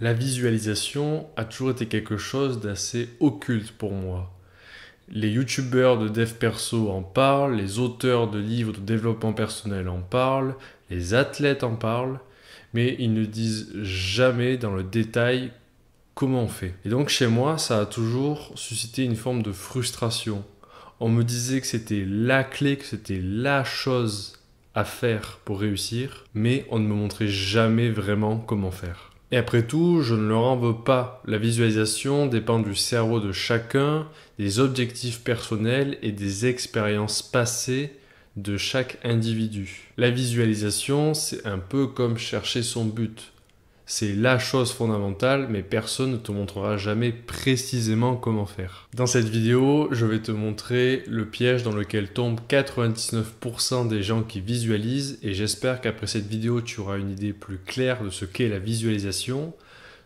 La visualisation a toujours été quelque chose d'assez occulte pour moi. Les youtubeurs de dev perso en parlent, les auteurs de livres de développement personnel en parlent, les athlètes en parlent, mais ils ne disent jamais dans le détail comment on fait. Et donc chez moi, ça a toujours suscité une forme de frustration. On me disait que c'était la clé, que c'était la chose à faire pour réussir, mais on ne me montrait jamais vraiment comment faire. Et après tout, je ne leur en veux pas. La visualisation dépend du cerveau de chacun, des objectifs personnels et des expériences passées de chaque individu. La visualisation, c'est un peu comme chercher son but. C'est la chose fondamentale, mais personne ne te montrera jamais précisément comment faire. Dans cette vidéo, je vais te montrer le piège dans lequel tombent 99% des gens qui visualisent, et j'espère qu'après cette vidéo, tu auras une idée plus claire de ce qu'est la visualisation,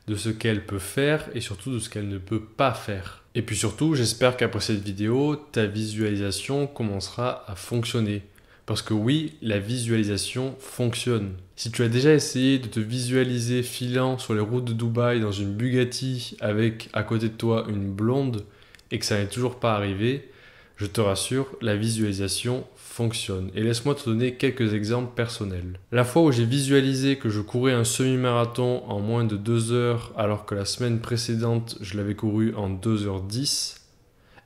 de ce qu'elle peut faire et surtout de ce qu'elle ne peut pas faire. Et puis surtout, j'espère qu'après cette vidéo, ta visualisation commencera à fonctionner parce que oui, la visualisation fonctionne. Si tu as déjà essayé de te visualiser filant sur les routes de Dubaï dans une Bugatti avec à côté de toi une blonde et que ça n'est toujours pas arrivé, je te rassure, la visualisation fonctionne. Et laisse-moi te donner quelques exemples personnels. La fois où j'ai visualisé que je courais un semi-marathon en moins de 2 heures alors que la semaine précédente je l'avais couru en 2h10,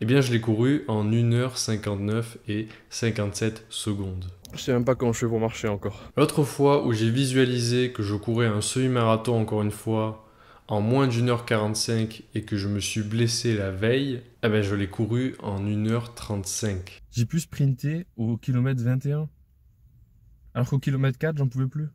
eh bien je l'ai couru en 1h59 et 57 secondes. Je sais même pas comment je vais vous marcher encore. L'autre fois où j'ai visualisé que je courais un semi-marathon encore une fois en moins d'une heure 45 et que je me suis blessé la veille, eh ben je l'ai couru en 1h35. J'ai pu sprinter au kilomètre 21. Alors qu'au kilomètre 4, j'en pouvais plus.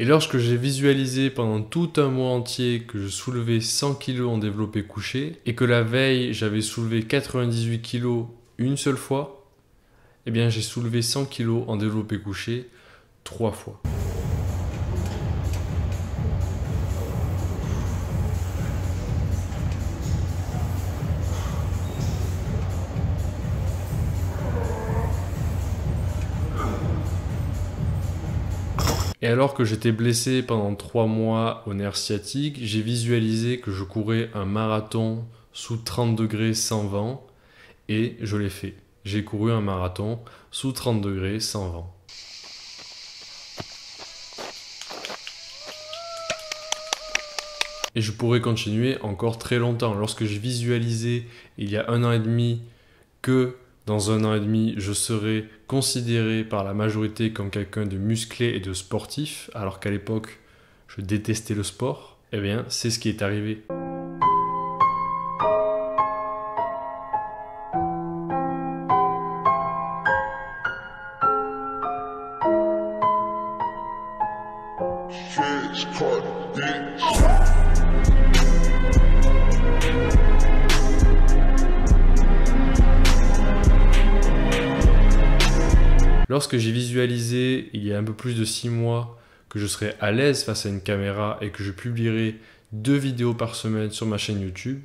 Et lorsque j'ai visualisé pendant tout un mois entier que je soulevais 100 kg en développé couché et que la veille j'avais soulevé 98 kg une seule fois, eh bien j'ai soulevé 100 kg en développé couché trois fois. Et alors que j'étais blessé pendant trois mois au nerf sciatique, j'ai visualisé que je courais un marathon sous 30 degrés sans vent et je l'ai fait. J'ai couru un marathon sous 30 degrés sans vent. Et je pourrais continuer encore très longtemps. Lorsque j'ai visualisé il y a un an et demi que dans un an et demi, je serai considéré par la majorité comme quelqu'un de musclé et de sportif, alors qu'à l'époque, je détestais le sport. Eh bien, c'est ce qui est arrivé. Lorsque j'ai visualisé, il y a un peu plus de 6 mois, que je serai à l'aise face à une caméra et que je publierai deux vidéos par semaine sur ma chaîne YouTube,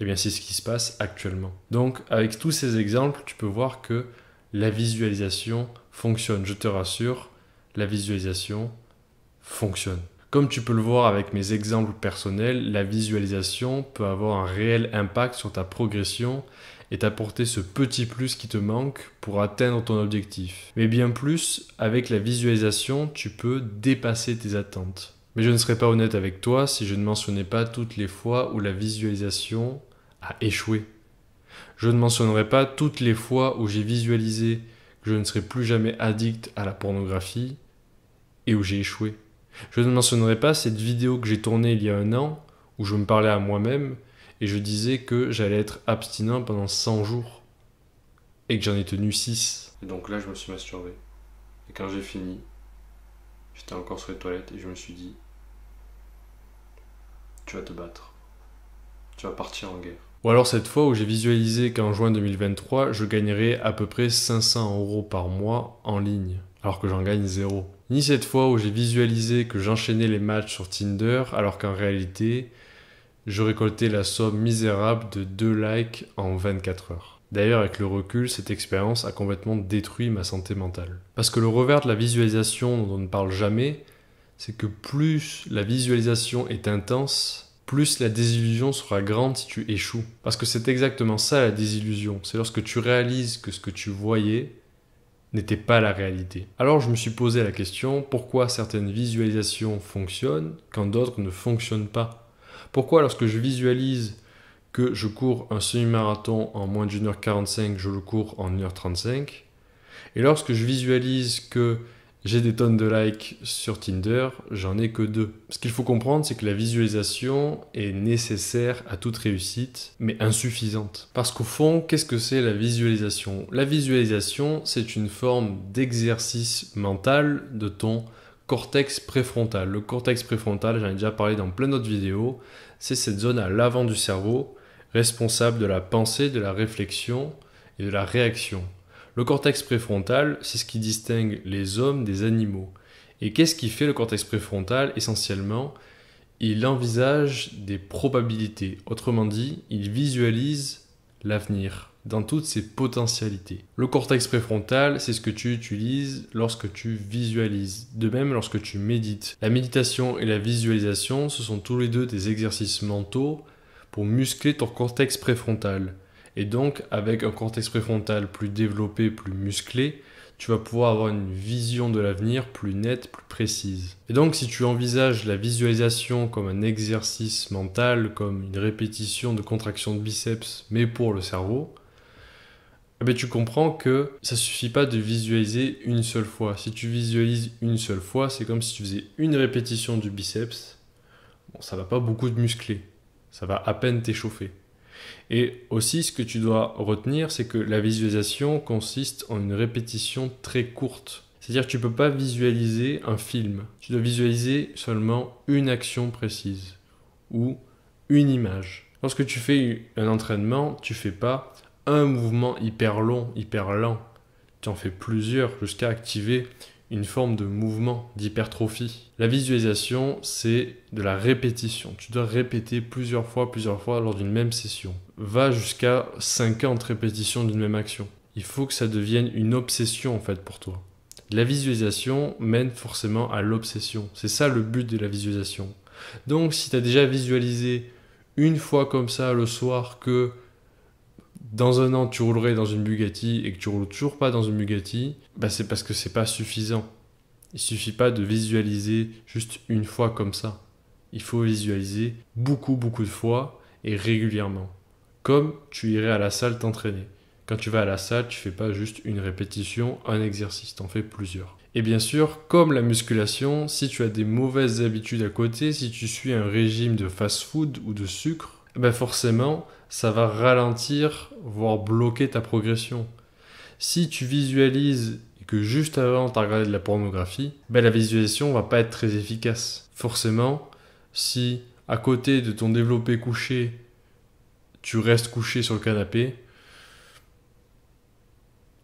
eh bien c'est ce qui se passe actuellement. Donc avec tous ces exemples, tu peux voir que la visualisation fonctionne. Je te rassure, la visualisation fonctionne. Comme tu peux le voir avec mes exemples personnels, la visualisation peut avoir un réel impact sur ta progression et t'apporter ce petit plus qui te manque pour atteindre ton objectif. Mais bien plus, avec la visualisation, tu peux dépasser tes attentes. Mais je ne serais pas honnête avec toi si je ne mentionnais pas toutes les fois où la visualisation a échoué. Je ne mentionnerai pas toutes les fois où j'ai visualisé que je ne serais plus jamais addict à la pornographie et où j'ai échoué. Je ne mentionnerai pas cette vidéo que j'ai tournée il y a un an où je me parlais à moi-même et je disais que j'allais être abstinent pendant 100 jours et que j'en ai tenu 6. Et donc là, je me suis masturbé. Et quand j'ai fini, j'étais encore sur les toilettes et je me suis dit Tu vas te battre. Tu vas partir en guerre. Ou alors cette fois où j'ai visualisé qu'en juin 2023, je gagnerais à peu près 500 euros par mois en ligne, alors que j'en gagne zéro. Ni cette fois où j'ai visualisé que j'enchaînais les matchs sur Tinder, alors qu'en réalité, je récoltais la somme misérable de 2 likes en 24 heures. D'ailleurs, avec le recul, cette expérience a complètement détruit ma santé mentale. Parce que le revers de la visualisation dont on ne parle jamais, c'est que plus la visualisation est intense, plus la désillusion sera grande si tu échoues. Parce que c'est exactement ça la désillusion. C'est lorsque tu réalises que ce que tu voyais n'était pas la réalité. Alors je me suis posé la question, pourquoi certaines visualisations fonctionnent quand d'autres ne fonctionnent pas pourquoi lorsque je visualise que je cours un semi-marathon en moins d'une heure 45, je le cours en 1h35 Et lorsque je visualise que j'ai des tonnes de likes sur Tinder, j'en ai que deux. Ce qu'il faut comprendre, c'est que la visualisation est nécessaire à toute réussite, mais insuffisante. Parce qu'au fond, qu'est-ce que c'est la visualisation La visualisation, c'est une forme d'exercice mental de ton cortex préfrontal. Le cortex préfrontal, j'en ai déjà parlé dans plein d'autres vidéos, c'est cette zone à l'avant du cerveau responsable de la pensée, de la réflexion et de la réaction. Le cortex préfrontal, c'est ce qui distingue les hommes des animaux. Et qu'est-ce qui fait le cortex préfrontal Essentiellement, il envisage des probabilités. Autrement dit, il visualise l'avenir dans toutes ses potentialités. Le cortex préfrontal, c'est ce que tu utilises lorsque tu visualises, de même lorsque tu médites. La méditation et la visualisation, ce sont tous les deux des exercices mentaux pour muscler ton cortex préfrontal. Et donc, avec un cortex préfrontal plus développé, plus musclé, tu vas pouvoir avoir une vision de l'avenir plus nette, plus précise. Et donc si tu envisages la visualisation comme un exercice mental, comme une répétition de contraction de biceps, mais pour le cerveau, eh ben, tu comprends que ça suffit pas de visualiser une seule fois. Si tu visualises une seule fois, c'est comme si tu faisais une répétition du biceps. Bon, ça va pas beaucoup de muscler. Ça va à peine t'échauffer. Et aussi, ce que tu dois retenir, c'est que la visualisation consiste en une répétition très courte. C'est-à-dire que tu ne peux pas visualiser un film. Tu dois visualiser seulement une action précise ou une image. Lorsque tu fais un entraînement, tu fais pas un mouvement hyper long, hyper lent. Tu en fais plusieurs jusqu'à activer une forme de mouvement, d'hypertrophie. La visualisation, c'est de la répétition. Tu dois répéter plusieurs fois, plusieurs fois lors d'une même session. Va jusqu'à 50 répétitions d'une même action. Il faut que ça devienne une obsession en fait pour toi. La visualisation mène forcément à l'obsession. C'est ça le but de la visualisation. Donc si tu as déjà visualisé une fois comme ça le soir que dans un an tu roulerais dans une Bugatti et que tu roules toujours pas dans une Bugatti, bah c'est parce que c'est pas suffisant. Il suffit pas de visualiser juste une fois comme ça. Il faut visualiser beaucoup beaucoup de fois et régulièrement. Comme tu irais à la salle t'entraîner. Quand tu vas à la salle, tu fais pas juste une répétition, un exercice, t'en fais plusieurs. Et bien sûr, comme la musculation, si tu as des mauvaises habitudes à côté, si tu suis un régime de fast-food ou de sucre, ben forcément, ça va ralentir, voire bloquer ta progression. Si tu visualises et que juste avant tu as regardé de la pornographie, ben, la visualisation va pas être très efficace. Forcément, si à côté de ton développé couché, tu restes couché sur le canapé,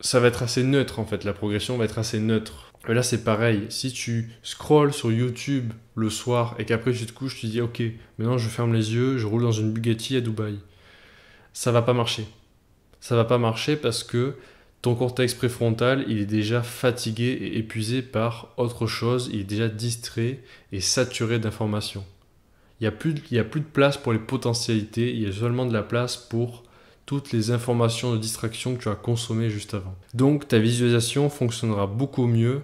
ça va être assez neutre en fait, la progression va être assez neutre. là c'est pareil, si tu scrolls sur YouTube le soir et qu'après tu te couches, tu dis ok, maintenant je ferme les yeux, je roule dans une Bugatti à Dubaï ça va pas marcher. Ça va pas marcher parce que ton cortex préfrontal, il est déjà fatigué et épuisé par autre chose, il est déjà distrait et saturé d'informations. Il n'y a, plus a plus de place pour les potentialités, il y a seulement de la place pour toutes les informations de distraction que tu as consommées juste avant. Donc ta visualisation fonctionnera beaucoup mieux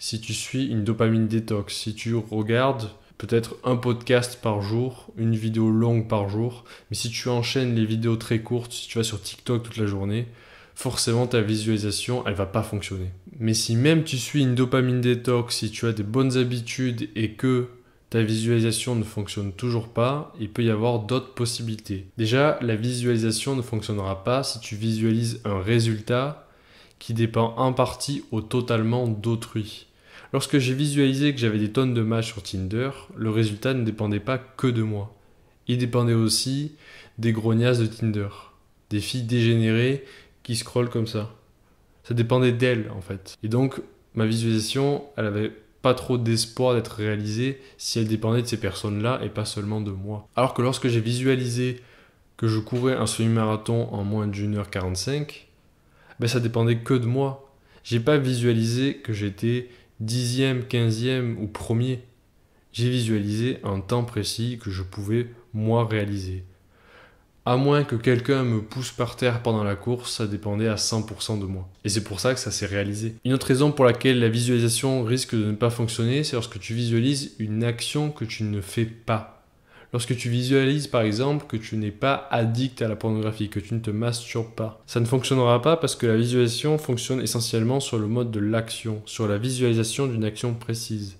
si tu suis une dopamine détox, si tu regardes peut-être un podcast par jour, une vidéo longue par jour. Mais si tu enchaînes les vidéos très courtes, si tu vas sur TikTok toute la journée, forcément ta visualisation, elle va pas fonctionner. Mais si même tu suis une dopamine détox, si tu as des bonnes habitudes et que ta visualisation ne fonctionne toujours pas, il peut y avoir d'autres possibilités. Déjà, la visualisation ne fonctionnera pas si tu visualises un résultat qui dépend en partie ou totalement d'autrui. Lorsque j'ai visualisé que j'avais des tonnes de matchs sur Tinder, le résultat ne dépendait pas que de moi. Il dépendait aussi des grognasses de Tinder, des filles dégénérées qui scrollent comme ça. Ça dépendait d'elles en fait. Et donc ma visualisation, elle avait pas trop d'espoir d'être réalisée si elle dépendait de ces personnes-là et pas seulement de moi. Alors que lorsque j'ai visualisé que je courais un semi-marathon en moins d'une heure 45, ben ça dépendait que de moi. J'ai pas visualisé que j'étais dixième, quinzième ou premier. J'ai visualisé un temps précis que je pouvais moi réaliser. À moins que quelqu'un me pousse par terre pendant la course, ça dépendait à 100% de moi. Et c'est pour ça que ça s'est réalisé. Une autre raison pour laquelle la visualisation risque de ne pas fonctionner, c'est lorsque tu visualises une action que tu ne fais pas. Lorsque tu visualises par exemple que tu n'es pas addict à la pornographie, que tu ne te masturbes pas, ça ne fonctionnera pas parce que la visualisation fonctionne essentiellement sur le mode de l'action, sur la visualisation d'une action précise.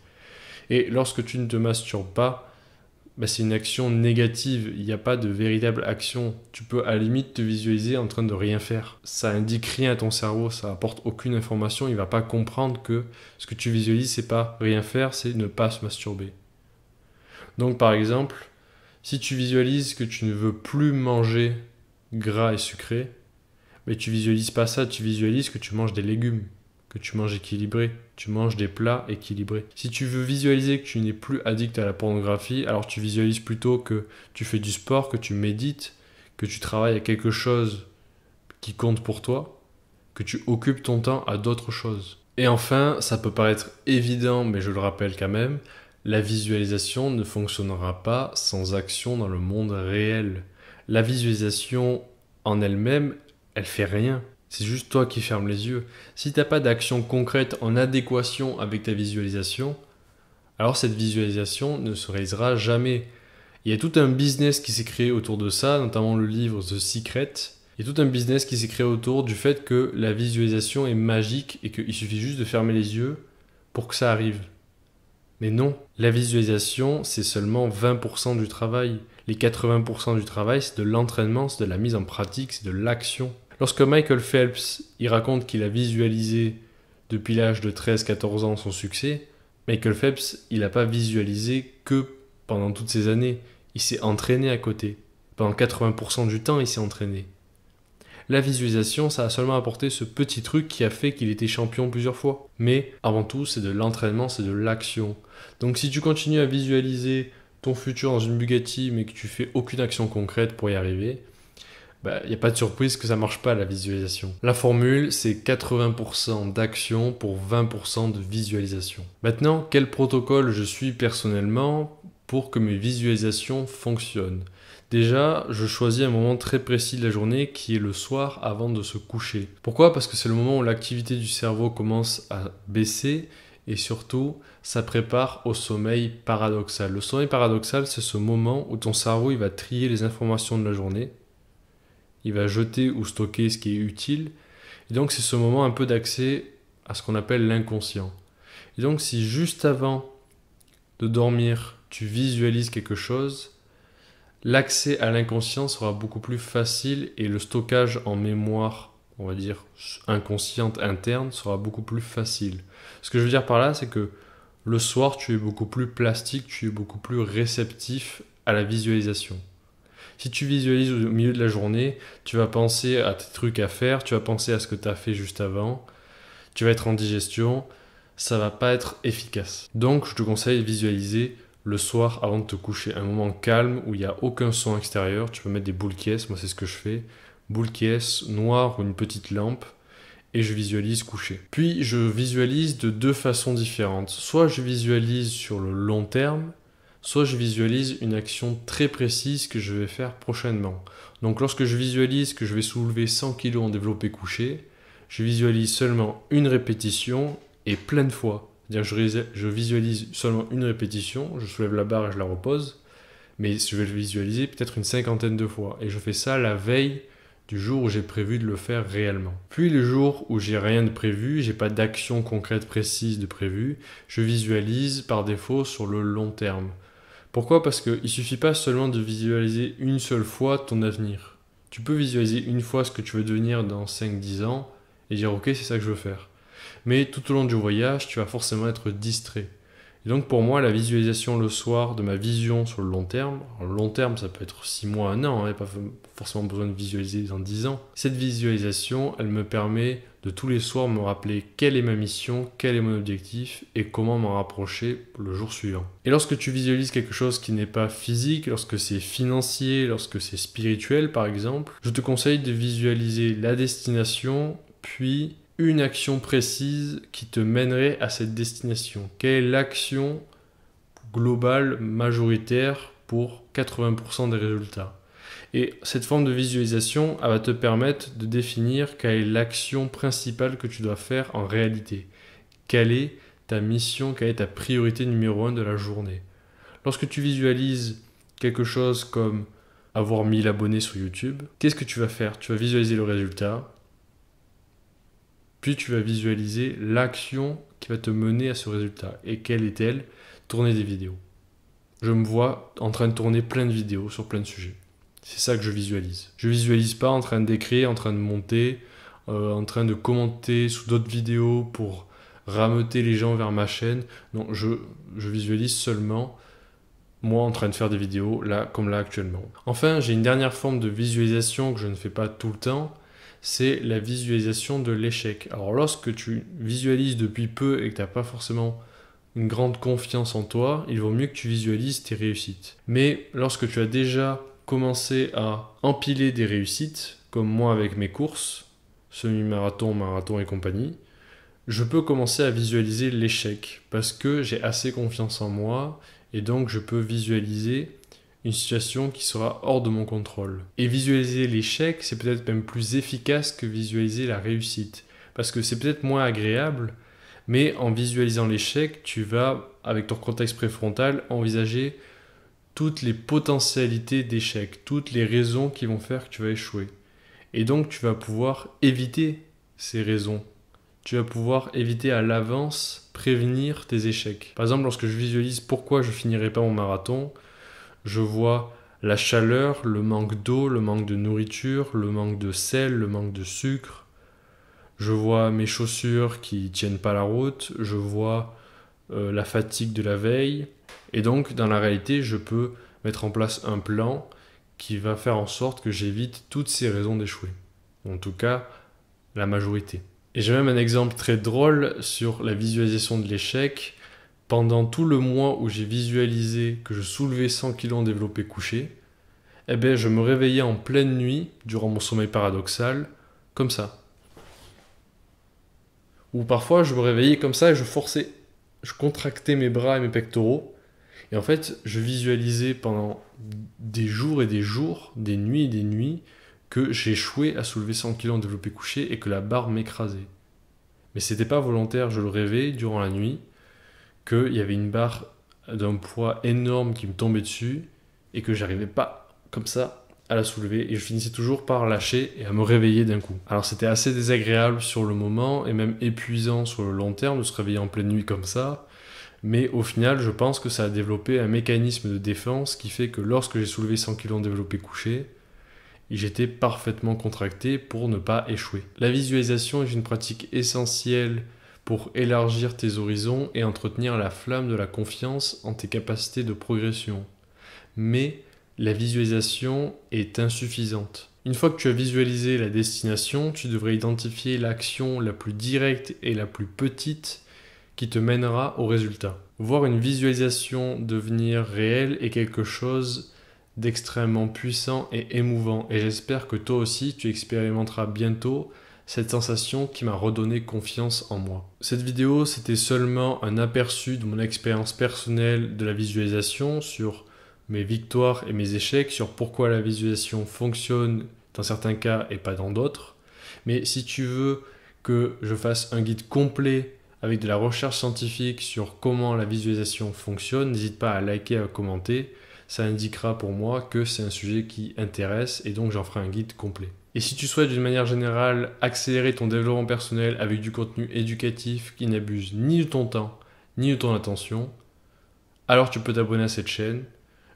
Et lorsque tu ne te masturbes pas, bah, c'est une action négative, il n'y a pas de véritable action. Tu peux à la limite te visualiser en train de rien faire. Ça indique rien à ton cerveau, ça apporte aucune information, il va pas comprendre que ce que tu visualises, c'est pas rien faire, c'est ne pas se masturber. Donc par exemple, si tu visualises que tu ne veux plus manger gras et sucré, mais tu visualises pas ça, tu visualises que tu manges des légumes, que tu manges équilibré, tu manges des plats équilibrés. Si tu veux visualiser que tu n'es plus addict à la pornographie, alors tu visualises plutôt que tu fais du sport, que tu médites, que tu travailles à quelque chose qui compte pour toi, que tu occupes ton temps à d'autres choses. Et enfin, ça peut paraître évident, mais je le rappelle quand même, la visualisation ne fonctionnera pas sans action dans le monde réel. La visualisation en elle-même, elle fait rien. C'est juste toi qui fermes les yeux. Si t'as pas d'action concrète en adéquation avec ta visualisation, alors cette visualisation ne se réalisera jamais. Il y a tout un business qui s'est créé autour de ça, notamment le livre The Secret. Il y a tout un business qui s'est créé autour du fait que la visualisation est magique et qu'il suffit juste de fermer les yeux pour que ça arrive. Mais non, la visualisation, c'est seulement 20% du travail. Les 80% du travail, c'est de l'entraînement, c'est de la mise en pratique, c'est de l'action. Lorsque Michael Phelps, il raconte qu'il a visualisé depuis l'âge de 13-14 ans son succès, Michael Phelps, il n'a pas visualisé que pendant toutes ces années. Il s'est entraîné à côté. Pendant 80% du temps, il s'est entraîné. La visualisation, ça a seulement apporté ce petit truc qui a fait qu'il était champion plusieurs fois. Mais avant tout, c'est de l'entraînement, c'est de l'action. Donc si tu continues à visualiser ton futur dans une Bugatti mais que tu fais aucune action concrète pour y arriver, il bah, n'y a pas de surprise que ça ne marche pas la visualisation. La formule, c'est 80% d'action pour 20% de visualisation. Maintenant, quel protocole je suis personnellement pour que mes visualisations fonctionnent Déjà, je choisis un moment très précis de la journée qui est le soir avant de se coucher. Pourquoi Parce que c'est le moment où l'activité du cerveau commence à baisser et surtout, ça prépare au sommeil paradoxal. Le sommeil paradoxal, c'est ce moment où ton cerveau il va trier les informations de la journée, il va jeter ou stocker ce qui est utile, et donc c'est ce moment un peu d'accès à ce qu'on appelle l'inconscient. Et donc si juste avant de dormir, tu visualises quelque chose, l'accès à l'inconscient sera beaucoup plus facile et le stockage en mémoire on va dire, inconsciente interne sera beaucoup plus facile. Ce que je veux dire par là, c'est que le soir, tu es beaucoup plus plastique, tu es beaucoup plus réceptif à la visualisation. Si tu visualises au milieu de la journée, tu vas penser à tes trucs à faire, tu vas penser à ce que tu as fait juste avant, tu vas être en digestion, ça va pas être efficace. Donc je te conseille de visualiser le soir avant de te coucher, un moment calme où il n'y a aucun son extérieur, tu peux mettre des boules pièces, moi c'est ce que je fais, boule qui noire ou une petite lampe, et je visualise coucher Puis je visualise de deux façons différentes. Soit je visualise sur le long terme, soit je visualise une action très précise que je vais faire prochainement. Donc lorsque je visualise que je vais soulever 100 kg en développé couché, je visualise seulement une répétition et plein de fois. C'est-à-dire je visualise seulement une répétition, je soulève la barre et je la repose, mais je vais le visualiser peut-être une cinquantaine de fois. Et je fais ça la veille du jour où j'ai prévu de le faire réellement. Puis le jour où j'ai rien de prévu, j'ai pas d'action concrète précise de prévu, je visualise par défaut sur le long terme. Pourquoi Parce qu'il suffit pas seulement de visualiser une seule fois ton avenir. Tu peux visualiser une fois ce que tu veux devenir dans 5-10 ans et dire ok c'est ça que je veux faire. Mais tout au long du voyage, tu vas forcément être distrait. Et donc pour moi, la visualisation le soir de ma vision sur le long terme, le long terme ça peut être 6 mois, 1 an, et hein, pas, forcément besoin de visualiser dans 10 ans. Cette visualisation, elle me permet de tous les soirs me rappeler quelle est ma mission, quel est mon objectif et comment m'en rapprocher le jour suivant. Et lorsque tu visualises quelque chose qui n'est pas physique, lorsque c'est financier, lorsque c'est spirituel par exemple, je te conseille de visualiser la destination puis une action précise qui te mènerait à cette destination. Quelle est l'action globale majoritaire pour 80% des résultats et cette forme de visualisation, va te permettre de définir quelle est l'action principale que tu dois faire en réalité. Quelle est ta mission, quelle est ta priorité numéro un de la journée. Lorsque tu visualises quelque chose comme avoir 1000 abonnés sur YouTube, qu'est-ce que tu vas faire Tu vas visualiser le résultat, puis tu vas visualiser l'action qui va te mener à ce résultat. Et quelle est-elle Tourner des vidéos. Je me vois en train de tourner plein de vidéos sur plein de sujets. C'est ça que je visualise. Je visualise pas en train d'écrire, en train de monter, euh, en train de commenter sous d'autres vidéos pour rameuter les gens vers ma chaîne. Non, je, je visualise seulement moi en train de faire des vidéos là comme là actuellement. Enfin, j'ai une dernière forme de visualisation que je ne fais pas tout le temps, c'est la visualisation de l'échec. Alors lorsque tu visualises depuis peu et que tu n'as pas forcément une grande confiance en toi, il vaut mieux que tu visualises tes réussites. Mais lorsque tu as déjà commencer à empiler des réussites, comme moi avec mes courses, semi-marathon, marathon et compagnie, je peux commencer à visualiser l'échec parce que j'ai assez confiance en moi et donc je peux visualiser une situation qui sera hors de mon contrôle. Et visualiser l'échec, c'est peut-être même plus efficace que visualiser la réussite parce que c'est peut-être moins agréable, mais en visualisant l'échec, tu vas, avec ton contexte préfrontal, envisager toutes les potentialités d'échec, toutes les raisons qui vont faire que tu vas échouer. Et donc tu vas pouvoir éviter ces raisons. Tu vas pouvoir éviter à l'avance, prévenir tes échecs. Par exemple, lorsque je visualise pourquoi je finirai pas mon marathon, je vois la chaleur, le manque d'eau, le manque de nourriture, le manque de sel, le manque de sucre. Je vois mes chaussures qui tiennent pas la route, je vois euh, la fatigue de la veille, et donc, dans la réalité, je peux mettre en place un plan qui va faire en sorte que j'évite toutes ces raisons d'échouer. En tout cas, la majorité. Et j'ai même un exemple très drôle sur la visualisation de l'échec. Pendant tout le mois où j'ai visualisé que je soulevais 100 kg en développé couché, eh bien, je me réveillais en pleine nuit, durant mon sommeil paradoxal, comme ça. Ou parfois, je me réveillais comme ça et je forçais. Je contractais mes bras et mes pectoraux et en fait, je visualisais pendant des jours et des jours, des nuits et des nuits, que j'échouais à soulever 100 kg en développé couché et que la barre m'écrasait. Mais ce n'était pas volontaire, je le rêvais durant la nuit, qu'il y avait une barre d'un poids énorme qui me tombait dessus et que j'arrivais pas comme ça à la soulever et je finissais toujours par lâcher et à me réveiller d'un coup. Alors c'était assez désagréable sur le moment et même épuisant sur le long terme de se réveiller en pleine nuit comme ça mais au final, je pense que ça a développé un mécanisme de défense qui fait que lorsque j'ai soulevé 100 kg en développé couché, j'étais parfaitement contracté pour ne pas échouer. La visualisation est une pratique essentielle pour élargir tes horizons et entretenir la flamme de la confiance en tes capacités de progression. Mais la visualisation est insuffisante. Une fois que tu as visualisé la destination, tu devrais identifier l'action la plus directe et la plus petite qui te mènera au résultat. Voir une visualisation devenir réelle est quelque chose d'extrêmement puissant et émouvant et j'espère que toi aussi tu expérimenteras bientôt cette sensation qui m'a redonné confiance en moi. Cette vidéo, c'était seulement un aperçu de mon expérience personnelle de la visualisation sur mes victoires et mes échecs, sur pourquoi la visualisation fonctionne dans certains cas et pas dans d'autres. Mais si tu veux que je fasse un guide complet avec de la recherche scientifique sur comment la visualisation fonctionne, n'hésite pas à liker, à commenter. Ça indiquera pour moi que c'est un sujet qui intéresse et donc j'en ferai un guide complet. Et si tu souhaites d'une manière générale accélérer ton développement personnel avec du contenu éducatif qui n'abuse ni de ton temps ni de ton attention, alors tu peux t'abonner à cette chaîne.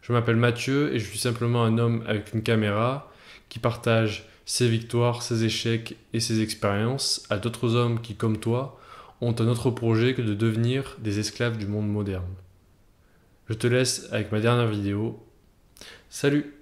Je m'appelle Mathieu et je suis simplement un homme avec une caméra qui partage ses victoires, ses échecs et ses expériences à d'autres hommes qui, comme toi, ont un autre projet que de devenir des esclaves du monde moderne. Je te laisse avec ma dernière vidéo. Salut